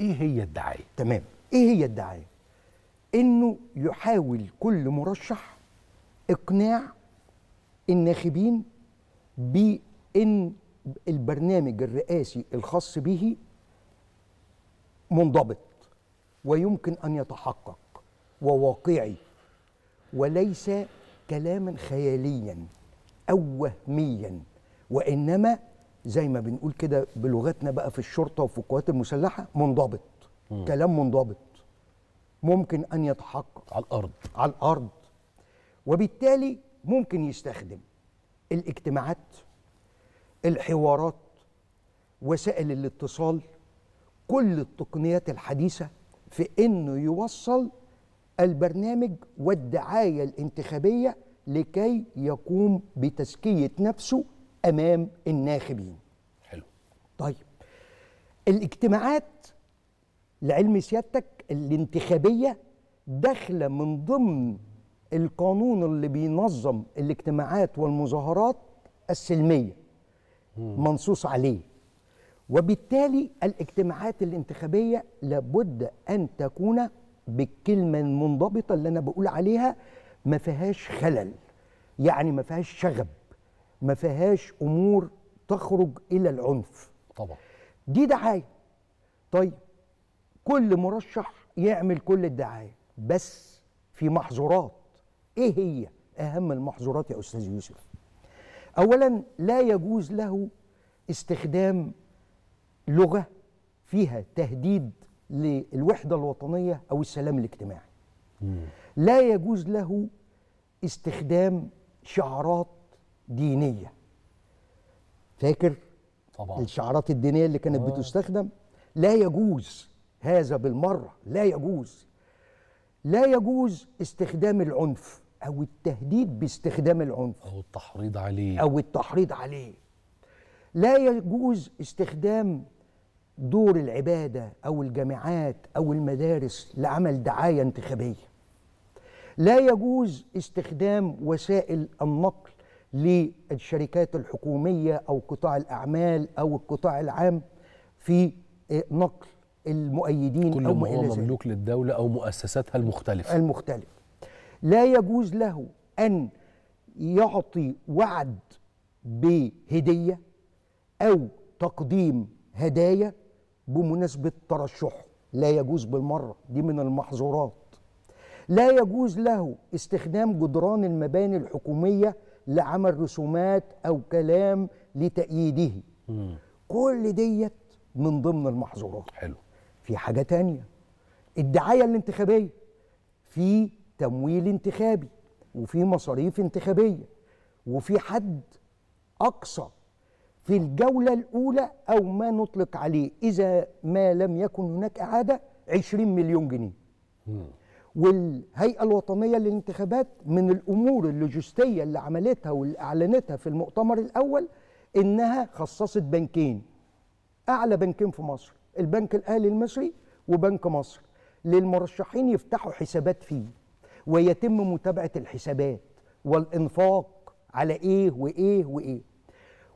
ايه هي الدعايه تمام ايه هي الدعايه انه يحاول كل مرشح اقناع الناخبين بان البرنامج الرئاسي الخاص به منضبط ويمكن ان يتحقق وواقعي وليس كلاما خياليا او وهميا وانما زي ما بنقول كده بلغتنا بقى في الشرطه وفي القوات المسلحه منضبط مم. كلام منضبط ممكن ان يتحقق على الارض على الارض وبالتالي ممكن يستخدم الاجتماعات الحوارات وسائل الاتصال كل التقنيات الحديثه في انه يوصل البرنامج والدعايه الانتخابيه لكي يقوم بتزكيه نفسه امام الناخبين حلو طيب الاجتماعات لعلم سيادتك الانتخابيه داخله من ضمن القانون اللي بينظم الاجتماعات والمظاهرات السلميه مم. منصوص عليه وبالتالي الاجتماعات الانتخابيه لابد ان تكون بالكلمه المنضبطه اللي انا بقول عليها ما فيهاش خلل يعني ما فيهاش شغب ما فيهاش امور تخرج الى العنف طبعا دي دعايه طيب كل مرشح يعمل كل الدعايه بس في محظورات ايه هي اهم المحظورات يا استاذ يوسف اولا لا يجوز له استخدام لغه فيها تهديد للوحده الوطنيه او السلام الاجتماعي لا يجوز له استخدام شعارات دينيه فاكر طبعا الشعارات الدينيه اللي كانت آه. بتستخدم لا يجوز هذا بالمره لا يجوز لا يجوز استخدام العنف او التهديد باستخدام العنف او التحريض عليه او التحريض عليه لا يجوز استخدام دور العباده او الجامعات او المدارس لعمل دعايه انتخابيه لا يجوز استخدام وسائل النقل للشركات الحكوميه او قطاع الاعمال او القطاع العام في إيه، نقل المؤيدين كل أو ما هو مملوك للدولة أو مؤسساتها المختلفة المختلفة لا يجوز له أن يعطي وعد بهدية أو تقديم هدايا بمناسبة ترشحه لا يجوز بالمرة دي من المحظورات لا يجوز له استخدام جدران المباني الحكومية لعمل رسومات او كلام لتأييده مم. كل ديت من ضمن المحظورات حلو في حاجه تانية الدعايه الانتخابيه في تمويل انتخابي وفي مصاريف انتخابيه وفي حد اقصى في الجوله الاولى او ما نطلق عليه اذا ما لم يكن هناك اعاده 20 مليون جنيه مم. والهيئه الوطنيه للانتخابات من الامور اللوجستيه اللي عملتها واللي اعلنتها في المؤتمر الاول انها خصصت بنكين اعلى بنكين في مصر البنك الاهلي المصري وبنك مصر للمرشحين يفتحوا حسابات فيه ويتم متابعه الحسابات والانفاق على ايه وايه وايه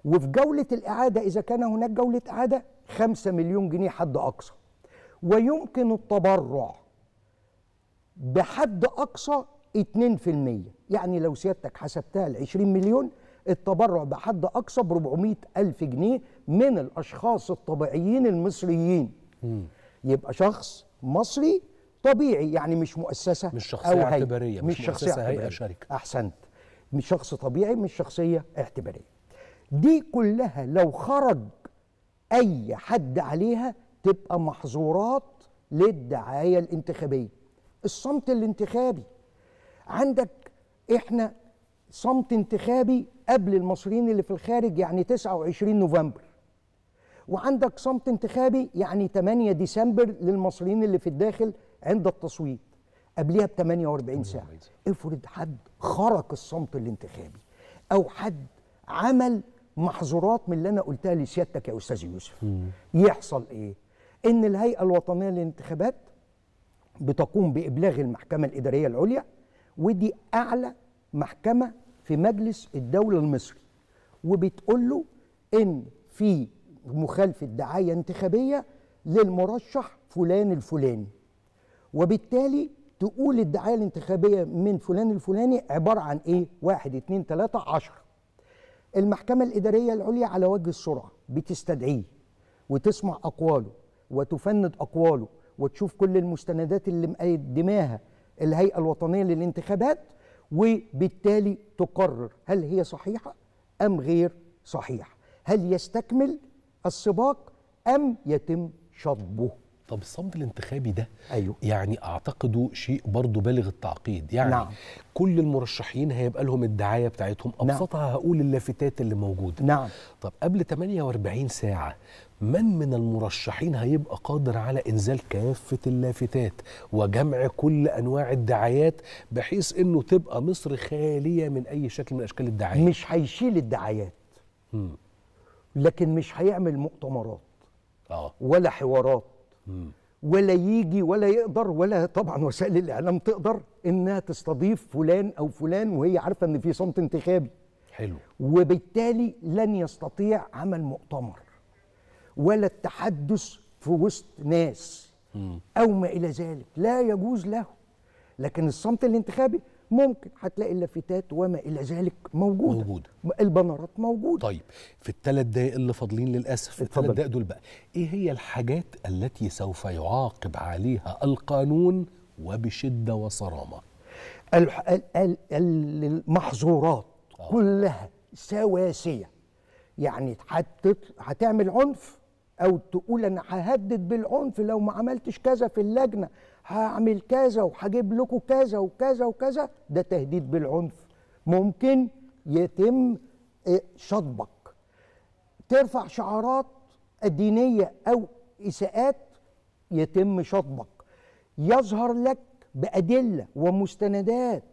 وفي جوله الاعاده اذا كان هناك جوله اعاده 5 مليون جنيه حد اقصى ويمكن التبرع بحد اقصى 2% يعني لو سيادتك حسبتها ل 20 مليون التبرع بحد اقصى ب 400 الف جنيه من الاشخاص الطبيعيين المصريين م. يبقى شخص مصري طبيعي يعني مش مؤسسه مش شخصيه أو اعتباريه مش, مش شخصيه هيئه شركه احسنت مش شخص طبيعي مش شخصيه اعتباريه دي كلها لو خرج اي حد عليها تبقى محظورات للدعايه الانتخابيه الصمت الانتخابي عندك احنا صمت انتخابي قبل المصريين اللي في الخارج يعني 29 نوفمبر وعندك صمت انتخابي يعني 8 ديسمبر للمصريين اللي في الداخل عند التصويت قبلها ب 48 ساعه افرض حد خرق الصمت الانتخابي او حد عمل محظورات من اللي انا قلتها لسيادتك يا استاذ يوسف يحصل ايه ان الهيئه الوطنيه للانتخابات بتقوم بإبلاغ المحكمة الإدارية العليا ودي أعلى محكمة في مجلس الدولة المصري وبتقول له إن في مخالفة دعاية انتخابية للمرشح فلان الفلاني وبالتالي تقول الدعاية الانتخابية من فلان الفلاني عبارة عن إيه؟ واحد اتنين تلاتة عشر المحكمة الإدارية العليا على وجه السرعة بتستدعيه وتسمع أقواله وتفند أقواله وتشوف كل المستندات اللي مقدماها الهيئه الوطنيه للانتخابات وبالتالي تقرر هل هي صحيحه ام غير صحيحه هل يستكمل السباق ام يتم شطبه طب الصمت الانتخابي ده أيوه. يعني اعتقده شيء برضه بالغ التعقيد يعني نعم. كل المرشحين هيبقى لهم الدعايه بتاعتهم نعم. ابسطها نعم. هقول اللافتات اللي موجوده نعم طب قبل 48 ساعه من من المرشحين هيبقى قادر على انزال كافه اللافتات وجمع كل انواع الدعايات بحيث انه تبقى مصر خاليه من اي شكل من اشكال الدعايات مش هيشيل الدعايات م. لكن مش هيعمل مؤتمرات آه. ولا حوارات ولا يجي ولا يقدر ولا طبعا وسائل الاعلام تقدر انها تستضيف فلان او فلان وهي عارفه ان في صمت انتخابي حلو وبالتالي لن يستطيع عمل مؤتمر ولا التحدث في وسط ناس مم. او ما الى ذلك لا يجوز له لكن الصمت الانتخابي ممكن هتلاقي اللافتات وما الى ذلك موجوده موجوده البنرات موجوده طيب في الثلاث دقائق اللي فاضلين للاسف الثلاث دقائق دول بقى ايه هي الحاجات التي سوف يعاقب عليها القانون وبشده وصرامه المحظورات آه. كلها سواسيه يعني هتعمل عنف او تقول انا ههدد بالعنف لو ما عملتش كذا في اللجنه هعمل كذا وهجيب لكم كذا وكذا وكذا ده تهديد بالعنف ممكن يتم آه، شطبك ترفع شعارات دينية أو إساءات يتم شطبك يظهر لك بأدلة ومستندات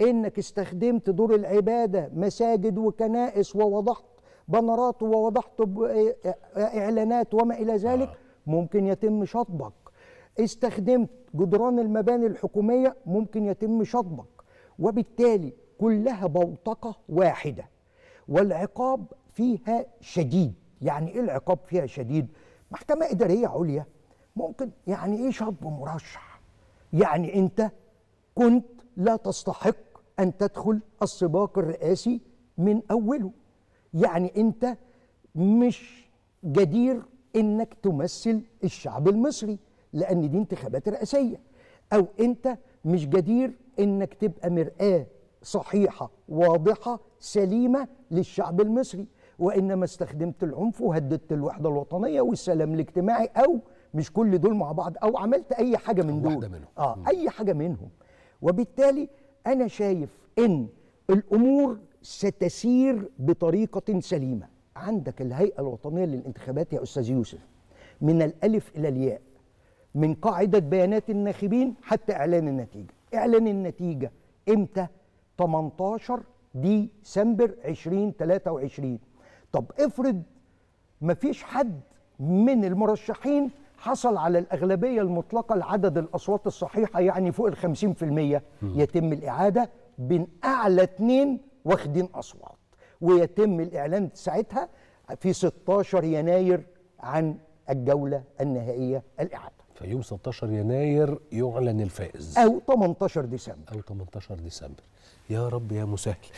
إنك استخدمت دور العبادة مساجد وكنائس ووضحت بنرات ووضحت آه، آه، إعلانات وما إلى ذلك ممكن يتم شطبك استخدمت جدران المباني الحكومية ممكن يتم شطبك وبالتالي كلها بوتقة واحدة والعقاب فيها شديد يعني ايه العقاب فيها شديد محكمة إدارية عليا ممكن يعني ايه شطب مرشح يعني انت كنت لا تستحق أن تدخل السباق الرئاسي من أوله يعني أنت مش جدير أنك تمثل الشعب المصري لان دي انتخابات رئاسيه او انت مش جدير انك تبقى مرآه صحيحه واضحه سليمه للشعب المصري وانما استخدمت العنف وهددت الوحده الوطنيه والسلام الاجتماعي او مش كل دول مع بعض او عملت اي حاجه من دول واحدة منهم. اه م. اي حاجه منهم وبالتالي انا شايف ان الامور ستسير بطريقه سليمه عندك الهيئه الوطنيه للانتخابات يا استاذ يوسف من الالف الى الياء من قاعدة بيانات الناخبين حتى إعلان النتيجة إعلان النتيجة إمتى 18 ديسمبر 2023 طب افرض مفيش حد من المرشحين حصل على الأغلبية المطلقة لعدد الأصوات الصحيحة يعني فوق الخمسين في المية يتم الإعادة بين أعلى اتنين واخدين أصوات ويتم الإعلان ساعتها في 16 يناير عن الجولة النهائية الإعادة فيوم 16 يناير يعلن الفائز أو 18 ديسمبر أو 18 ديسمبر يا رب يا مسهل